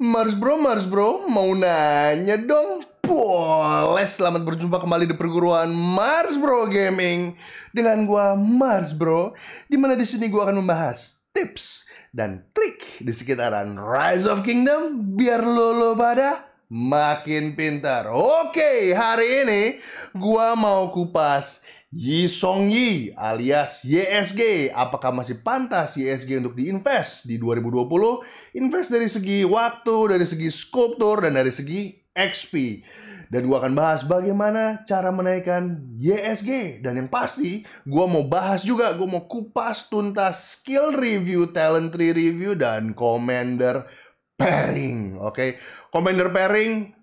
Mars Bro, Mars Bro, mau nanya dong. Boleh, selamat berjumpa kembali di perguruan Mars Bro Gaming dengan gua Mars Bro, di mana di sini gua akan membahas tips dan trik di sekitaran Rise of Kingdom biar lo lo pada makin pintar. Oke, hari ini gua mau kupas Yi Song Yi alias YSG. Apakah masih pantas YSG untuk diinvest di 2020? Invest dari segi waktu, dari segi skulptur, dan dari segi XP. Dan gue akan bahas bagaimana cara menaikkan YSG. Dan yang pasti, gue mau bahas juga, gue mau kupas tuntas skill review, talent tree review, dan commander pairing. Oke, okay? commander pairing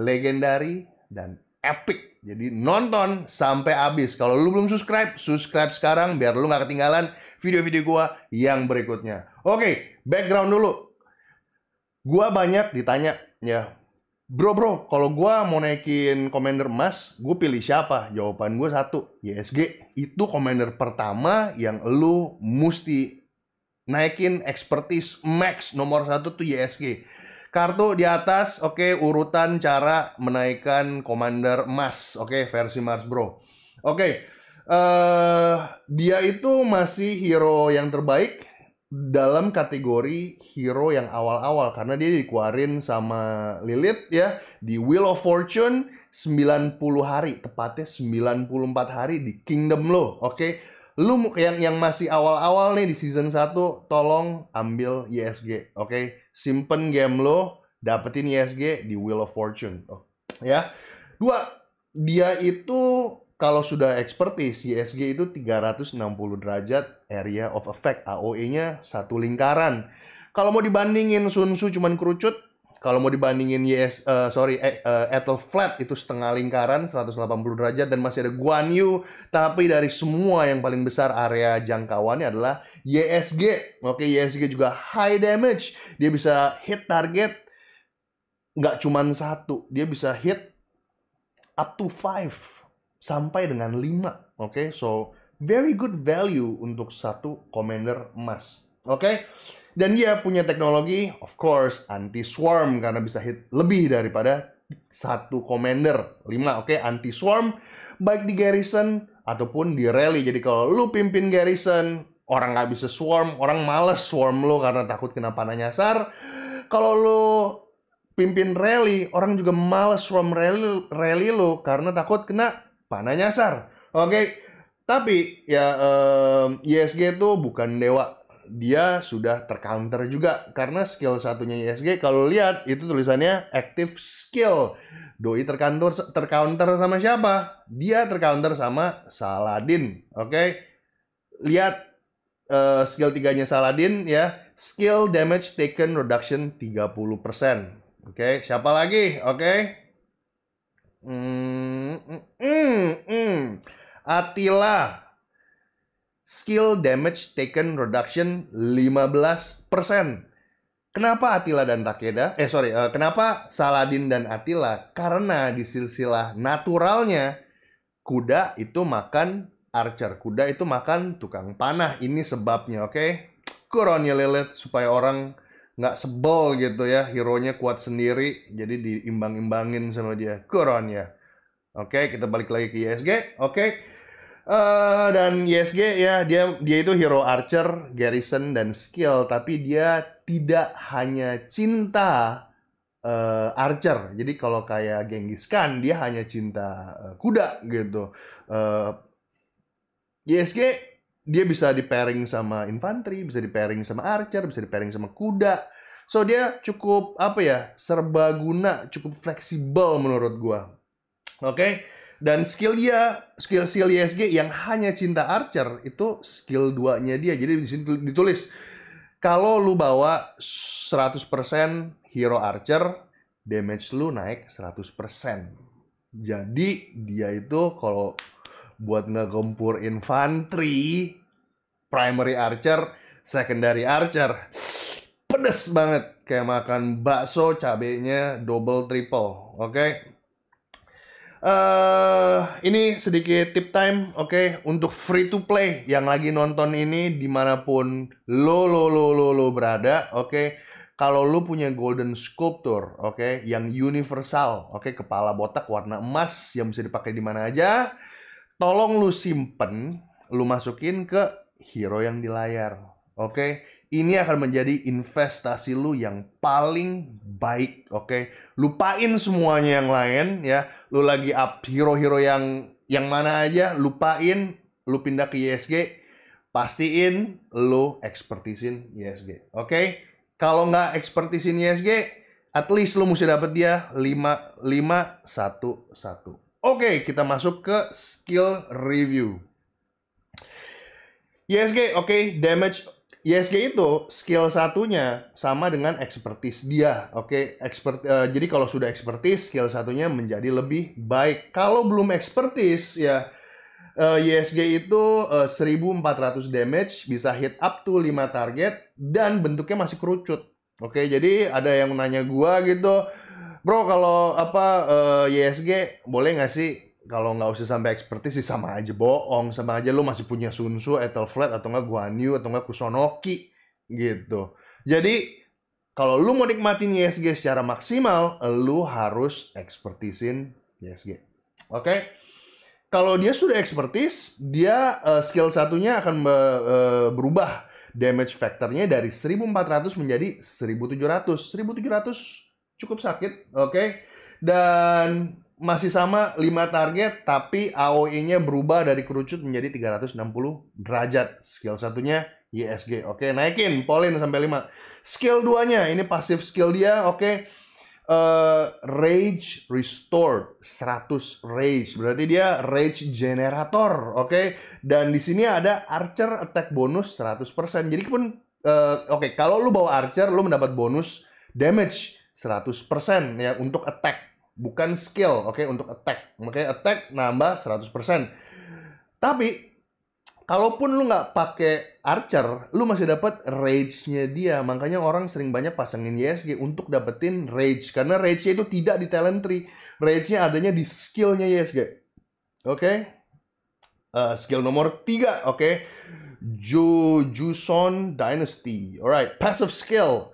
legendary, dan epic jadi nonton sampai habis. Kalau lu belum subscribe, subscribe sekarang biar lu nggak ketinggalan video-video gua yang berikutnya. Oke, background dulu. Gua banyak ditanya ya, bro bro, kalau gua mau naikin Commander emas, gue pilih siapa? Jawaban gue satu, YSG. Itu Commander pertama yang lu mesti naikin expertise max nomor satu tuh YSG. Kartu di atas, oke, okay, urutan cara menaikkan Commander emas, oke, okay, versi Mars Bro. Oke, okay, uh, eh, dia itu masih hero yang terbaik dalam kategori hero yang awal-awal karena dia dikeluarin sama Lilith ya di Wheel of Fortune 90 hari, tepatnya 94 hari di Kingdom lo, oke. Okay? lu yang yang masih awal-awal nih di season 1 tolong ambil ISG e oke okay? simpen game lo dapetin ISG e di Wheel of Fortune oh, ya dua dia itu kalau sudah expertise ISG e itu 360 derajat area of effect AOE-nya satu lingkaran kalau mau dibandingin Tzu cuman kerucut kalau mau dibandingin Yes, uh, eh, sorry, eh, uh, eh, Ethel Flat itu setengah lingkaran 180 derajat dan masih ada Guan Yu. Tapi dari semua yang paling besar area jangkauannya adalah YSG. Oke, YSG juga high damage. Dia bisa hit target nggak cuman satu. Dia bisa hit up to five sampai dengan lima. Oke, so very good value untuk satu commander emas. Oke. Okay? Dan dia punya teknologi, of course, anti-swarm karena bisa hit lebih daripada satu commander. 5, oke, okay? anti-swarm baik di garrison ataupun di rally. Jadi kalau lu pimpin garrison, orang nggak bisa swarm, orang males swarm lu karena takut kena panah nyasar. Kalau lu pimpin rally, orang juga males swarm rally, rally lu karena takut kena panah nyasar. Oke, okay? tapi ya um, YSG e itu bukan dewa dia sudah tercounter juga karena skill satunya ISG kalau lihat itu tulisannya active skill. Doi tercounter tercounter sama siapa? Dia tercounter sama Saladin. Oke. Okay? Lihat uh, skill tiganya Saladin ya. Skill damage taken reduction 30%. Oke, okay? siapa lagi? Oke. Okay? hmm mm, mm, mm. Attila skill damage taken reduction 15%. Kenapa Attila dan Takeda? Eh sorry, uh, kenapa Saladin dan Attila? Karena di silsilah naturalnya kuda itu makan archer, kuda itu makan tukang panah. Ini sebabnya, oke? Okay? Kuronya lelet supaya orang nggak sebel gitu ya, hero-nya kuat sendiri, jadi diimbang-imbangin sama dia. Kuronya. Oke, okay, kita balik lagi ke ISG. Oke. Okay. Uh, dan YSG e ya dia dia itu hero archer, garrison dan skill tapi dia tidak hanya cinta uh, archer. Jadi kalau kayak Genghis Khan dia hanya cinta uh, kuda gitu. Uh, YSG e dia bisa di pairing sama infanteri, bisa di pairing sama archer, bisa di pairing sama kuda. So dia cukup apa ya serbaguna, cukup fleksibel menurut gua. Oke. Okay? Dan skill dia, skill skill ISG yang hanya cinta Archer itu skill duanya dia. Jadi di sini ditulis kalau lu bawa 100% hero Archer, damage lu naik 100%. Jadi dia itu kalau buat ngegempur infanteri, primary archer, secondary archer, pedes banget kayak makan bakso cabenya double triple, oke? Okay? uh, ini sedikit tip time, oke, okay? untuk free to play yang lagi nonton ini dimanapun lo lo lo lo lo berada, oke. Okay? Kalau lo punya golden sculpture, oke, okay, yang universal, oke, okay, kepala botak warna emas yang bisa dipakai di mana aja, tolong lo simpen, lo masukin ke hero yang di layar, oke. Okay? ini akan menjadi investasi lu yang paling baik, oke? Okay? Lupain semuanya yang lain ya. Lu lagi up hero-hero yang yang mana aja, lupain, lu pindah ke ISG, pastiin lu ekspertisin ISG, oke? Okay? Kalau nggak ekspertisin ISG, at least lu mesti dapet dia 5 5 1 1. Oke, okay, kita masuk ke skill review. ISG, oke, okay, damage ISG itu skill satunya sama dengan expertise dia, oke? Okay? Expert, uh, jadi kalau sudah expertise, skill satunya menjadi lebih baik. Kalau belum expertise, ya uh, eh, ISG itu uh, eh, 1.400 damage, bisa hit up to 5 target, dan bentuknya masih kerucut. Oke, okay? jadi ada yang nanya gua gitu, bro kalau apa uh, ISG boleh nggak sih kalau nggak usah sampai ekspertis sih sama aja bohong sama aja lu masih punya Sunsu, flat atau nggak Guan Yu atau nggak Kusonoki gitu. Jadi kalau lu mau nikmatin YSG secara maksimal, lu harus ekspertisin YSG. Oke? Okay? Kalau dia sudah ekspertis, dia uh, skill satunya akan be, uh, berubah damage factornya dari 1400 menjadi 1700. 1700 cukup sakit, oke? Okay? Dan masih sama 5 target tapi AOE-nya berubah dari kerucut menjadi 360 derajat. Skill satunya YSG. E oke, naikin Polin sampai 5. Skill duanya ini pasif skill dia. Oke. Uh, rage restored 100 rage. Berarti dia rage generator, oke? Dan di sini ada archer attack bonus 100%. Jadi pun uh, oke, kalau lu bawa archer lu mendapat bonus damage 100% ya untuk attack bukan skill oke okay, untuk attack makanya attack nambah 100% tapi kalaupun lu nggak pakai archer lu masih dapat rage-nya dia makanya orang sering banyak pasangin YSG e untuk dapetin rage karena rage-nya itu tidak di talent tree rage-nya adanya di skill-nya YSG e oke okay? uh, eh, skill nomor 3 oke okay? Jujuson Dynasty alright passive skill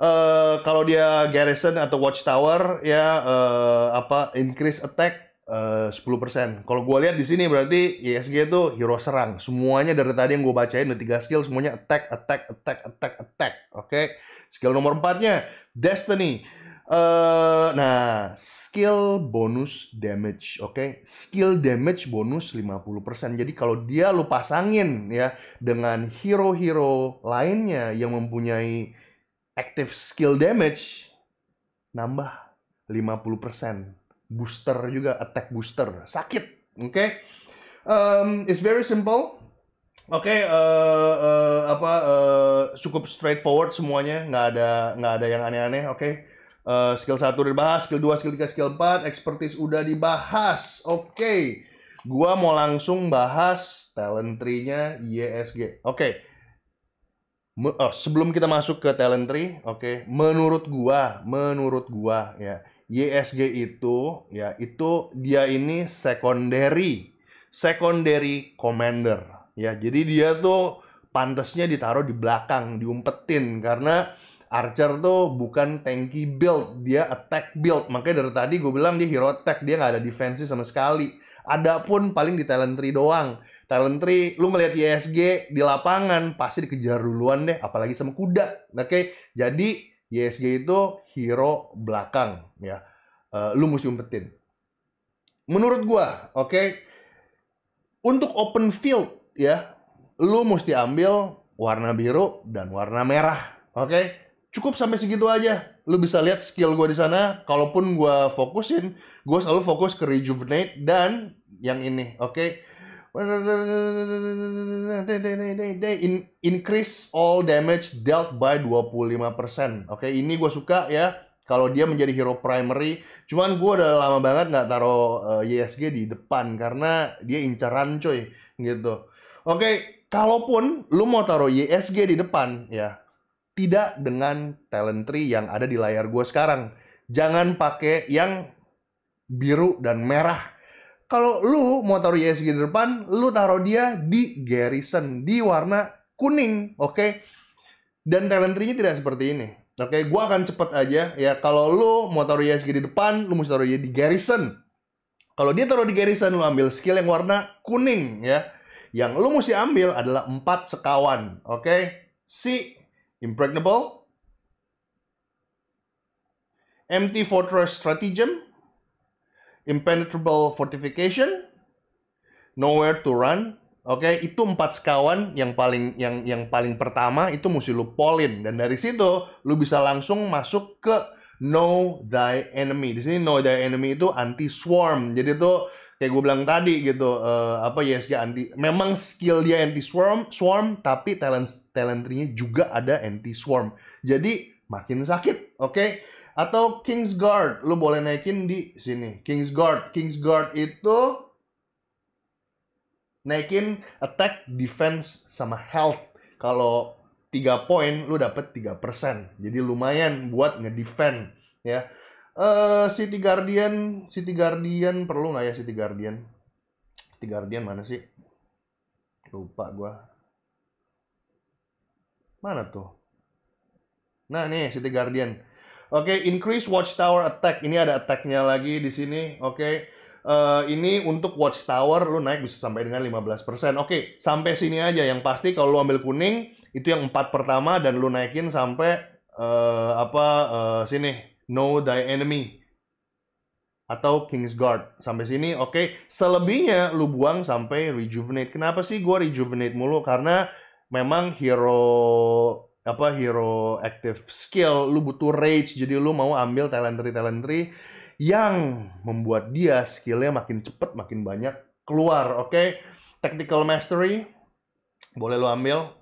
Uh, kalau dia garrison atau watchtower ya uh, apa increase attack eh, uh, 10%. Kalau gua lihat di sini berarti ISG e itu hero serang. Semuanya dari tadi yang gua bacain ada tiga skill semuanya attack attack attack attack attack. Oke. Okay? Skill nomor 4-nya Destiny. Uh, nah, skill bonus damage, oke? Okay? Skill damage bonus 50%. Jadi kalau dia lu pasangin ya dengan hero-hero lainnya yang mempunyai active skill damage nambah 50%. Booster juga attack booster. Sakit, oke? Okay? Um, it's very simple. Oke, okay, uh, eh, uh, eh, apa uh, cukup straightforward semuanya, nggak ada nggak ada yang aneh-aneh, oke? Okay? Uh, skill 1 udah dibahas, skill 2, skill 3, skill 4, expertise udah dibahas. Oke. Okay. Gua mau langsung bahas talent tree-nya YSG. Oke. Okay oh, sebelum kita masuk ke talent tree, oke, okay, menurut gua, menurut gua ya, YSG itu ya itu dia ini secondary, secondary commander ya. Jadi dia tuh pantasnya ditaruh di belakang, diumpetin karena Archer tuh bukan tanky build, dia attack build. Makanya dari tadi gue bilang dia hero attack, dia nggak ada defensi sama sekali. Adapun paling di talent tree doang talent lu melihat YSG di lapangan pasti dikejar duluan deh, apalagi sama kuda. Oke, okay? jadi YSG itu hero belakang ya. Uh, lu mesti umpetin. Menurut gua, oke, okay? untuk open field ya, lu mesti ambil warna biru dan warna merah. Oke, okay? cukup sampai segitu aja. Lu bisa lihat skill gue di sana. Kalaupun gue fokusin, gue selalu fokus ke rejuvenate dan yang ini. Oke, okay? In, increase all damage dealt by 25%. Oke, ini gue suka ya. Kalau dia menjadi hero primary, cuman gue udah lama banget nggak taruh eh, YSG di depan karena dia incaran coy gitu. Oke, kalaupun lu mau taruh YSG di depan ya, tidak dengan talent tree yang ada di layar gue sekarang. Jangan pakai yang biru dan merah kalau lu mau taruh YSG di depan, lu taruh dia di Garrison di warna kuning, oke? Okay? Dan talent tree-nya tidak seperti ini. Oke, okay, gua akan cepet aja ya. Kalau lu mau taruh YSG di depan, lu mesti taruh dia di Garrison. Kalau dia taruh di Garrison, lu ambil skill yang warna kuning ya. Yang lu mesti ambil adalah empat sekawan, oke? Okay? Si Impregnable, empty Fortress Stratagem, impenetrable fortification, nowhere to run. Oke, okay? itu empat sekawan yang paling yang yang paling pertama itu mesti lu polin dan dari situ lu bisa langsung masuk ke know thy enemy. Di sini know thy enemy itu anti swarm. Jadi itu kayak gue bilang tadi gitu uh, apa YSG anti memang skill dia anti swarm swarm tapi talent talentnya juga ada anti swarm. Jadi makin sakit, oke? Okay? Atau King's Guard, lu boleh naikin di sini. King's Guard, King's Guard itu naikin attack, defense sama health. Kalau 3 poin lu tiga 3%. Jadi lumayan buat ngedefend ya. uh, eh, City Guardian, City Guardian perlu nggak ya City Guardian? City Guardian mana sih? Lupa gua. Mana tuh? Nah nih City Guardian. Oke, okay, increase watchtower attack. Ini ada attack-nya lagi di sini. Oke. Okay. Uh, eh, ini untuk watchtower lu naik bisa sampai dengan 15%. Oke, okay, sampai sini aja yang pasti kalau lu ambil kuning itu yang empat pertama dan lu naikin sampai uh, apa uh, sini No die enemy atau King's Guard. Sampai sini oke. Okay. Selebihnya lu buang sampai rejuvenate. Kenapa sih gua rejuvenate mulu? Karena memang hero apa hero active skill, lu butuh rage, jadi lu mau ambil talent tree talent tree yang membuat dia skillnya makin cepet, makin banyak keluar, oke? Okay? Tactical mastery boleh lu ambil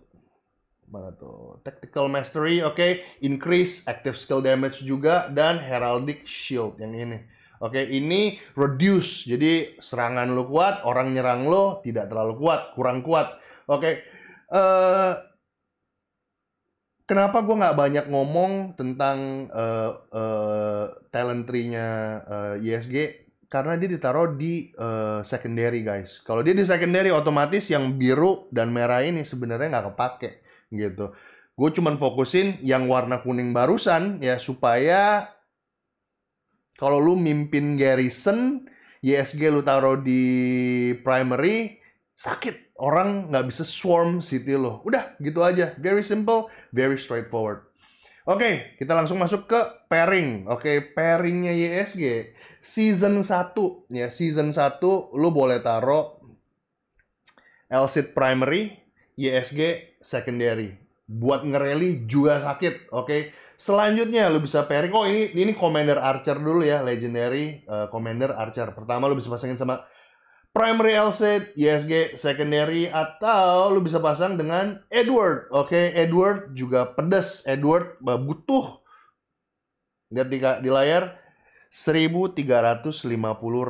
mana tuh tactical mastery oke okay. increase active skill damage juga dan heraldic shield yang ini oke okay. ini reduce jadi serangan lu kuat orang nyerang lo tidak terlalu kuat kurang kuat oke okay. uh, eh, kenapa gue nggak banyak ngomong tentang uh, eh, uh, eh, talent tree-nya uh, eh, ISG e karena dia ditaruh di uh, secondary guys. Kalau dia di secondary otomatis yang biru dan merah ini sebenarnya nggak kepake gitu. Gue cuman fokusin yang warna kuning barusan ya supaya kalau lu mimpin garrison, YSG e lu taruh di primary sakit orang nggak bisa swarm city lo. Udah, gitu aja. Very simple, very straightforward. Oke, okay, kita langsung masuk ke pairing. Oke, okay, pairingnya YSG. Season 1, ya season 1 lo boleh taruh Elsit primary, YSG secondary. Buat ngereli juga sakit, oke. Okay? Selanjutnya lo bisa pairing. Oh, ini ini Commander Archer dulu ya, legendary uh, Commander Archer. Pertama lo bisa pasangin sama primary e set, ISG secondary atau lu bisa pasang dengan Edward. Oke, okay? Edward juga pedes. Edward butuh lihat di, di layar 1350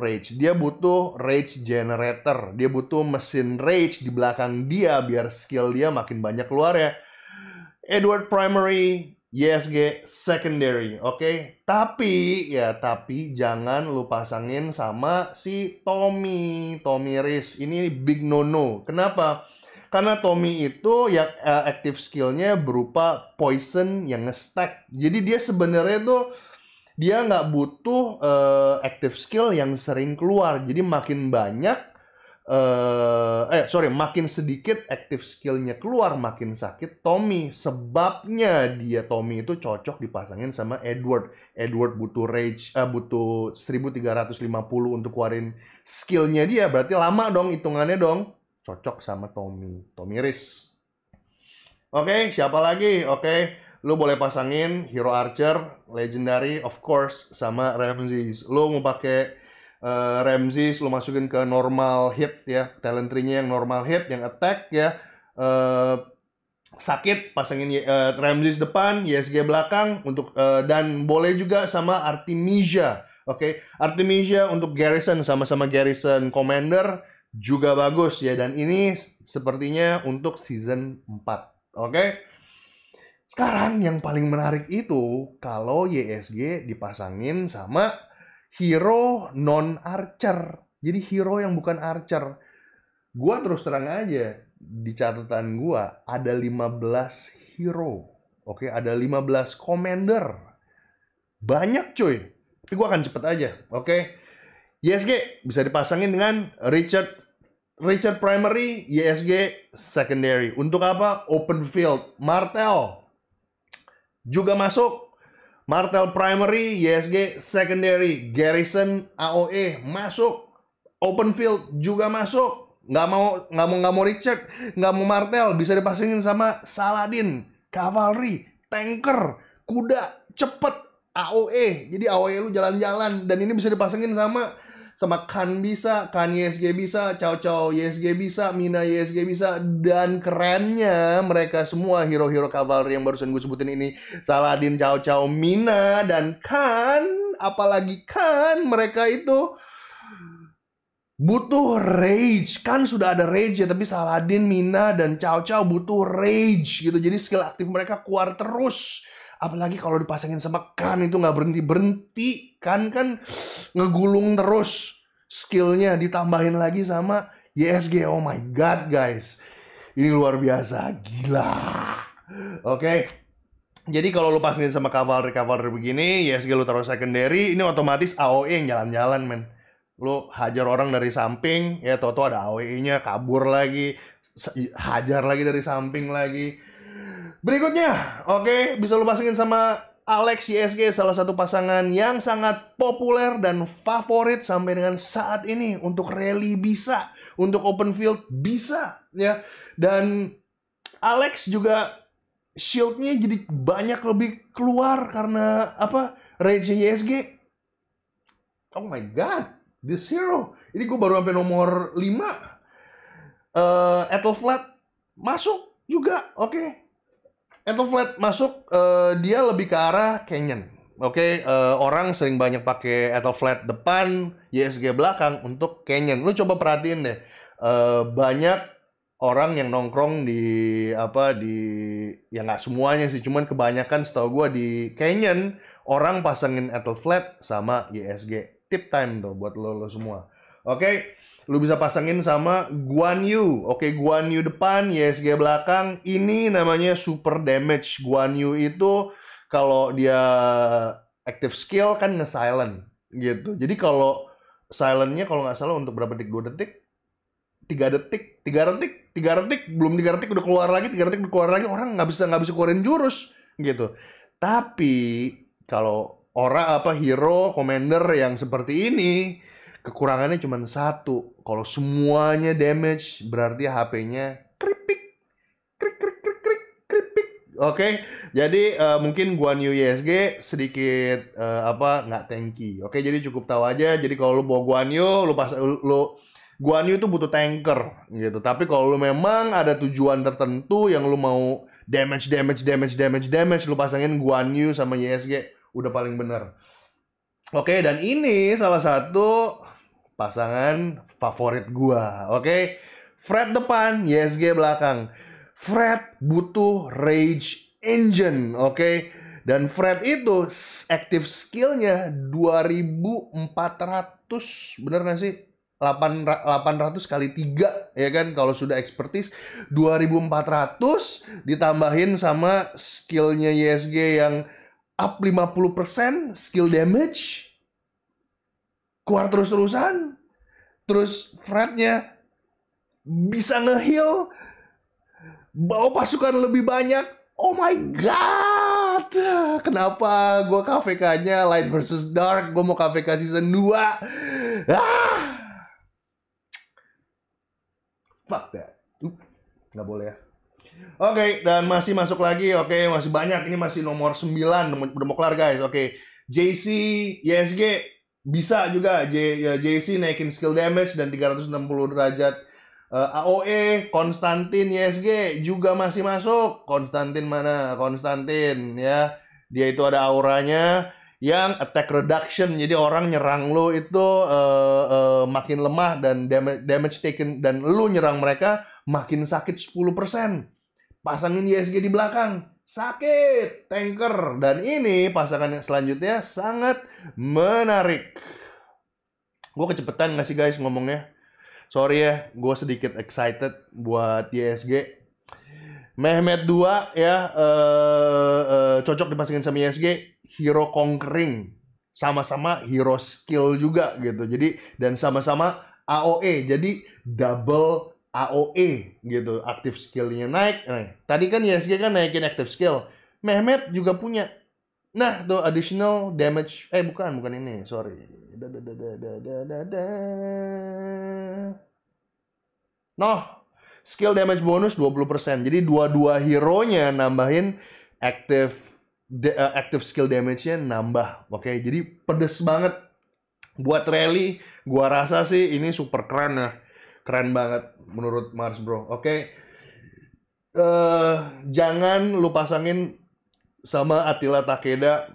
rage. Dia butuh rage generator. Dia butuh mesin rage di belakang dia biar skill dia makin banyak keluar ya. Edward primary YSG secondary, oke? Okay? Tapi ya tapi jangan lu pasangin sama si Tommy, Tommy Riz. Ini big no no. Kenapa? Karena Tommy itu yang uh, eh, active skillnya berupa poison yang nge-stack. Jadi dia sebenarnya tuh dia nggak butuh uh, active skill yang sering keluar. Jadi makin banyak uh, eh sorry makin sedikit active skillnya keluar makin sakit Tommy sebabnya dia Tommy itu cocok dipasangin sama Edward Edward butuh rage uh, butuh 1350 untuk keluarin skillnya dia berarti lama dong hitungannya dong cocok sama Tommy Tommy Riz oke okay, siapa lagi oke okay. Lu boleh pasangin Hero Archer, Legendary, of course, sama Ramses. Lu mau pakai uh, Ramsey lo masukin ke normal hit ya talent nya yang normal hit yang attack ya uh, sakit pasangin uh, Ramsey depan YSG belakang untuk uh, dan boleh juga sama Artemisia Oke, okay? Artemisia untuk Garrison sama-sama Garrison Commander juga bagus ya dan ini sepertinya untuk season 4. Oke. Okay? Sekarang yang paling menarik itu kalau YSG dipasangin sama hero non archer. Jadi hero yang bukan archer. Gua terus terang aja di catatan gua ada 15 hero. Oke, ada 15 commander. Banyak cuy. Tapi gua akan cepet aja, oke? YSG bisa dipasangin dengan Richard Richard primary, YSG secondary. Untuk apa? Open field. Martel juga masuk Martel Primary, YSG Secondary, Garrison AOE masuk, Open Field juga masuk. Nggak mau nggak mau nggak mau Richard, nggak mau Martel bisa dipasangin sama Saladin, Cavalry, Tanker, Kuda, cepet AOE. Jadi AOE lu jalan-jalan dan ini bisa dipasangin sama sama Khan bisa, Khan YSG bisa, Cao Cao YSG bisa, Mina YSG bisa, dan kerennya mereka semua hero-hero cavalry yang barusan gue sebutin ini, Saladin, Cao Cao, Mina, dan Khan, apalagi Khan, mereka itu butuh rage kan sudah ada rage ya tapi Saladin, Mina dan Cao Cao butuh rage gitu jadi skill aktif mereka keluar terus apalagi kalau dipasangin sama kan itu nggak berhenti berhenti kan kan ngegulung terus skillnya ditambahin lagi sama YSG oh my god guys ini luar biasa gila oke okay. Jadi kalau lu pasangin sama cavalry cavalry begini, YSG lu taruh secondary, ini otomatis AOE yang jalan-jalan men. Lu hajar orang dari samping, ya toto ada AOE-nya kabur lagi, hajar lagi dari samping lagi Berikutnya, oke, okay, bisa lu pasangin sama Alex YSG salah satu pasangan yang sangat populer dan favorit sampai dengan saat ini untuk rally bisa, untuk open field bisa ya. Dan Alex juga shieldnya jadi banyak lebih keluar karena apa? Rage YSG. Oh my god, this hero. Ini gue baru sampai nomor 5. Uh, Flat masuk juga, oke. Okay. Anthem Flat masuk uh, dia lebih ke arah canyon. Oke, okay, uh, eh, orang sering banyak pakai Atom Flat depan, YSG belakang untuk canyon. Lu coba perhatiin deh. Uh, banyak orang yang nongkrong di apa di ya nggak semuanya sih, cuman kebanyakan setahu gua di canyon orang pasangin Ethel Flat sama YSG. Tip time tuh buat lo lo semua. Oke. Okay? Lu bisa pasangin sama Guan Yu. Oke, Guan Yu depan, YSG belakang. Ini namanya super damage. Guan Yu itu kalau dia active skill kan nge-silent gitu. Jadi kalau silentnya kalau nggak salah untuk berapa detik? 2 detik? 3 detik? 3 detik? 3 detik? Belum 3 detik udah keluar lagi, 3 detik udah keluar lagi. Orang nggak bisa nggak bisa keluarin jurus gitu. Tapi kalau orang apa hero commander yang seperti ini kekurangannya cuma satu kalau semuanya damage berarti HP-nya kripik krik krik krik krik kripik. Oke, okay? jadi uh, mungkin gua New YSG e sedikit uh, apa nggak tanky. Oke, okay, jadi cukup tahu aja. Jadi kalau lu bawa gua New, lu pas lu, lu gua new tuh butuh tanker gitu. Tapi kalau lu memang ada tujuan tertentu yang lu mau damage damage damage damage damage lu pasangin gua New sama YSG e udah paling bener. Oke, okay, dan ini salah satu pasangan favorit gua. Oke. Okay? Fred depan, YSG belakang. Fred butuh rage engine, oke? Okay? Dan Fred itu active skillnya 2400, bener gak sih? 800 kali 3 ya kan kalau sudah expertise 2400 ditambahin sama skillnya YSG yang up 50% skill damage keluar terus-terusan. Terus Frednya bisa nge ngehil, bawa pasukan lebih banyak. Oh my god. Kenapa gue KVK-nya Light versus Dark, gue mau KVK season 2. Ah. Fuck that. Nggak boleh ya. Oke, okay, dan masih masuk lagi. Oke, okay, masih banyak. Ini masih nomor 9. Udah mau kelar, guys. Oke. Okay. JC, YSG, bisa juga J, ya, JC naikin skill damage dan 360 derajat uh, eh, AOE Konstantin YSG juga masih masuk Konstantin mana Konstantin ya dia itu ada auranya yang attack reduction jadi orang nyerang lo itu uh, uh, makin lemah dan damage, damage taken dan lo nyerang mereka makin sakit 10% pasangin YSG di belakang sakit, tanker. Dan ini pasangan yang selanjutnya sangat menarik. Gue kecepetan gak sih guys ngomongnya? Sorry ya, gue sedikit excited buat YSG. Mehmet 2 ya, uh, uh, cocok dipasangin sama YSG. Hero Conquering. Sama-sama hero skill juga gitu. Jadi, dan sama-sama AOE. Jadi, double AOE gitu, aktif skillnya naik. Nah, tadi kan ISG kan naikin active skill. Mehmet juga punya. Nah, tuh additional damage. Eh, bukan, bukan ini. Sorry. Da da da da da da. Noh, skill damage bonus 20%. Jadi dua-dua hero-nya nambahin active uh, eh, active skill damage-nya nambah. Oke, okay? jadi pedes banget buat rally. Gua rasa sih ini super keren ya keren banget menurut Mars Bro. Oke. Okay. Uh, eh, jangan lu pasangin sama Attila Takeda.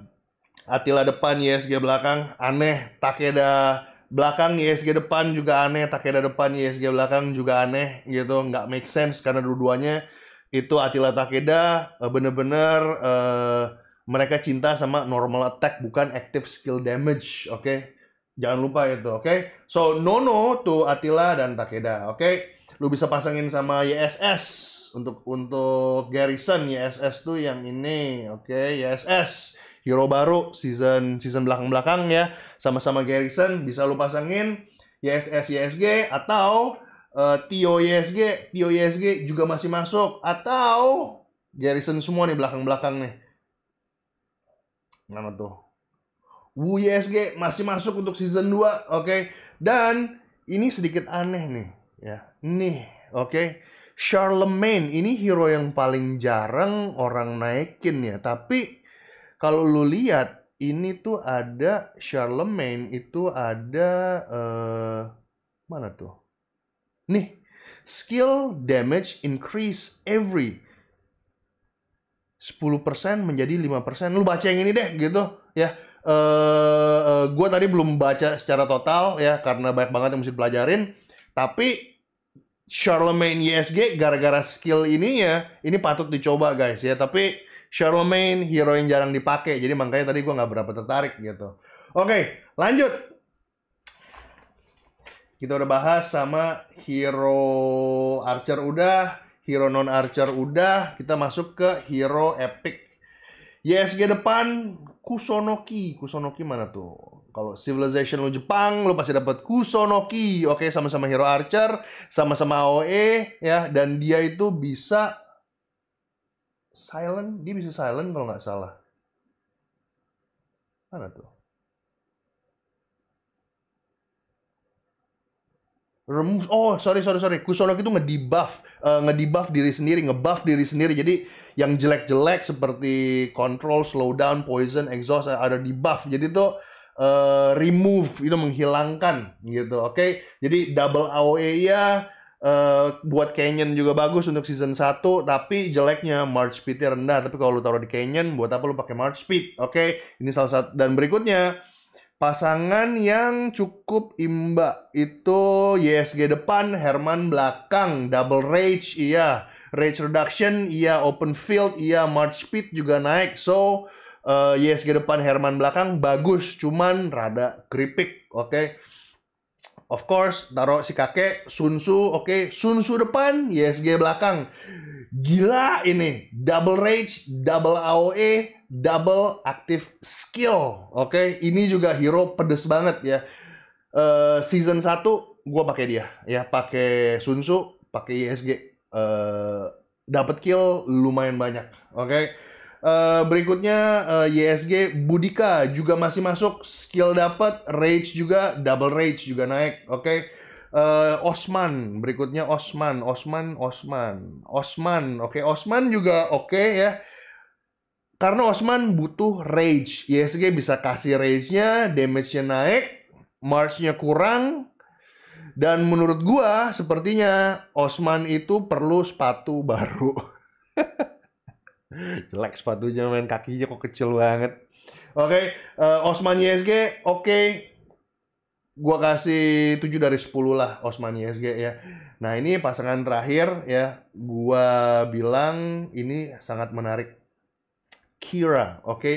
Attila depan YSg belakang aneh, Takeda belakang YSg depan juga aneh, Takeda depan YSg belakang juga aneh gitu, nggak make sense karena dua-duanya itu Attila Takeda eh, bener-bener uh, mereka cinta sama normal attack bukan active skill damage, oke? Okay? Jangan lupa itu, oke? Okay? So, Nono to Attila dan Takeda, oke? Okay? Lu bisa pasangin sama YSS untuk untuk Garrison YSS tuh yang ini, oke? Okay? YSS hero baru season season belakang-belakang ya. Sama-sama Garrison bisa lu pasangin YSS YSG atau uh, Tio YSG, Tio YSG juga masih masuk atau Garrison semua nih belakang-belakang nih. Mana tuh? Wu YSG e masih masuk untuk season 2, oke. Okay? Dan ini sedikit aneh nih, ya. Nih, oke. Okay? Charlemagne ini hero yang paling jarang orang naikin ya, tapi kalau lu lihat ini tuh ada Charlemagne itu ada uh, mana tuh? Nih, skill damage increase every 10% menjadi 5%. Lu baca yang ini deh gitu ya uh, eh, eh, gue tadi belum baca secara total ya karena banyak banget yang mesti pelajarin. Tapi Charlemagne YSG gara-gara skill ini ya ini patut dicoba guys ya. Tapi Charlemagne hero yang jarang dipakai jadi makanya tadi gue nggak berapa tertarik gitu. Oke lanjut kita udah bahas sama hero archer udah, hero non archer udah, kita masuk ke hero epic. YSG depan Kusonoki. Kusonoki mana tuh? Kalau Civilization lo Jepang, lo pasti dapat Kusonoki. Oke, sama-sama Hero Archer, sama-sama OE, ya dan dia itu bisa silent, dia bisa silent kalau nggak salah. Mana tuh? remove oh sorry sorry sorry kusolok itu ngedebuff uh, ngedebuff diri sendiri ngebuff diri sendiri jadi yang jelek-jelek seperti control slowdown poison exhaust eh, ada debuff jadi tuh eh, uh, remove itu menghilangkan gitu oke okay? jadi double AOE ya Uh, buat Canyon juga bagus untuk season 1 tapi jeleknya March speednya rendah tapi kalau lu taruh di Canyon buat apa lu pakai March speed oke okay? ini salah satu dan berikutnya Pasangan yang cukup imba itu YSG depan, Herman belakang, double rage iya, rage reduction iya, open field iya, march speed juga naik. So uh, eh, YSG depan, Herman belakang bagus, cuman rada kripik oke. Okay? Of course, taruh si kakek Sunsu, oke, okay. Sunsu depan, YSG belakang. Gila ini, double rage, double AOE, double active skill. Oke, okay? ini juga hero pedes banget ya. Uh, season 1 gue pakai dia ya, pakai Sunsu, pakai ISG. E uh, eh, dapat kill lumayan banyak. Oke. Okay? Uh, eh, berikutnya uh, YSG e Budika juga masih masuk skill dapat rage juga double rage juga naik oke okay? uh, Osman berikutnya Osman Osman Osman Osman oke okay? Osman juga oke okay, ya karena Osman butuh rage. YSG bisa kasih rage-nya, damage-nya naik, march-nya kurang. Dan menurut gua sepertinya Osman itu perlu sepatu baru. Jelek sepatunya main kakinya kok kecil banget. Oke, okay, uh, eh, Osman YSG, oke. Okay. Gua kasih 7 dari 10 lah Osman YSG ya. Nah, ini pasangan terakhir ya. Gua bilang ini sangat menarik Kira, oke? Okay?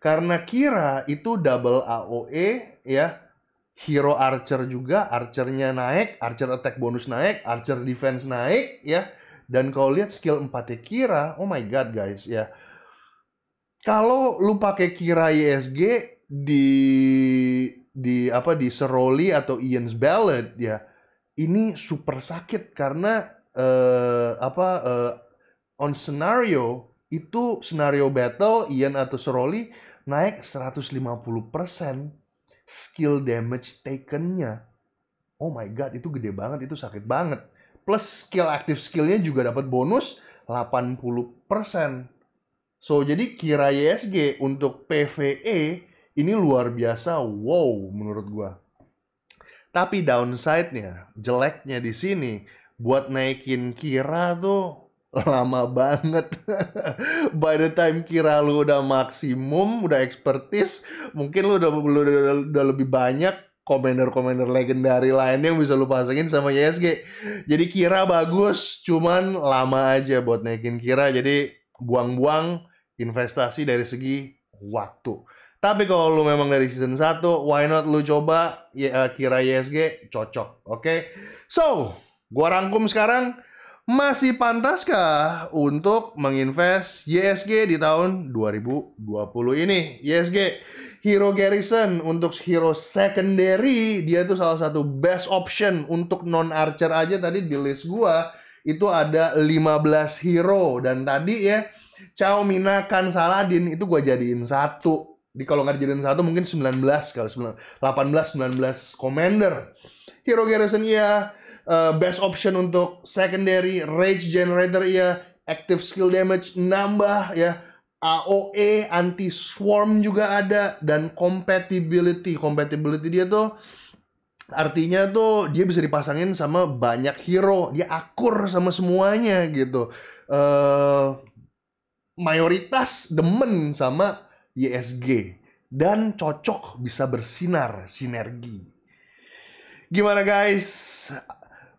Karena Kira itu double AOE ya. Hero Archer juga, Archernya naik, Archer attack bonus naik, Archer defense naik ya. Dan kalau lihat skill 4 Kira, oh my god guys ya. Kalau lu pakai Kira ISG di di apa di Seroli atau Ian's Ballad ya. Ini super sakit karena uh, apa uh, on scenario itu senario battle Ian atau Soroli naik 150% skill damage taken-nya. Oh my god, itu gede banget, itu sakit banget. Plus skill skill skillnya juga dapat bonus 80%. So, jadi kira YSG untuk PvE ini luar biasa wow menurut gua. Tapi downside-nya, jeleknya di sini buat naikin kira tuh lama banget. By the time kira lu udah maksimum, udah ekspertis, mungkin lu udah lu udah, udah, lebih banyak komander-komander legendaris lainnya yang bisa lu pasangin sama YSG. Jadi kira bagus, cuman lama aja buat naikin kira. Jadi buang-buang investasi dari segi waktu. Tapi kalau lu memang dari season 1, why not lu coba ya, eh, kira YSG cocok, oke? Okay? So, gua rangkum sekarang masih pantaskah untuk menginvest YSG di tahun 2020 ini? YSG, Hero Garrison untuk hero secondary, dia itu salah satu best option untuk non-archer aja tadi di list gua itu ada 15 hero dan tadi ya Chao Mina Kan Saladin itu gua jadiin satu. Di kalau nggak jadiin satu mungkin 19 kali 18 19 commander. Hero Garrison iya, Eh, best option untuk secondary, rage generator ya, active skill damage nambah ya, AOE, anti swarm juga ada dan compatibility. Compatibility dia tuh artinya tuh dia bisa dipasangin sama banyak hero, dia akur sama semuanya gitu. Uh, mayoritas demen sama YSG dan cocok bisa bersinar sinergi. Gimana guys?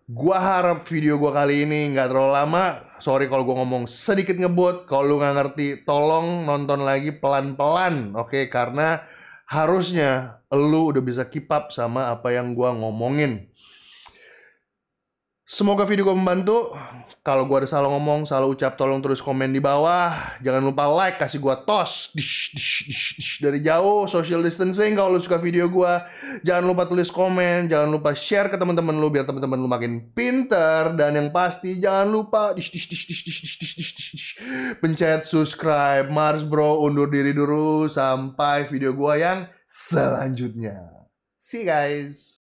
Gua harap video gua kali ini nggak terlalu lama. Sorry kalau gua ngomong sedikit ngebut. Kalau lu nggak ngerti, tolong nonton lagi pelan-pelan, oke? Okay? Karena harusnya lu udah bisa keep up sama apa yang gua ngomongin. Semoga video gue membantu. Kalau gue ada salah ngomong, salah ucap, tolong terus komen di bawah. Jangan lupa like, kasih gue tos dish, dish, dish, dish. dari jauh. Social distancing kalau lo suka video gue. Jangan lupa tulis komen, jangan lupa share ke teman-teman lo biar teman-teman lo makin pinter. Dan yang pasti jangan lupa dish, dish, dish, dish, dish, dish, dish, dish, dish. pencet subscribe. Mars bro undur diri dulu sampai video gue yang selanjutnya. See you guys.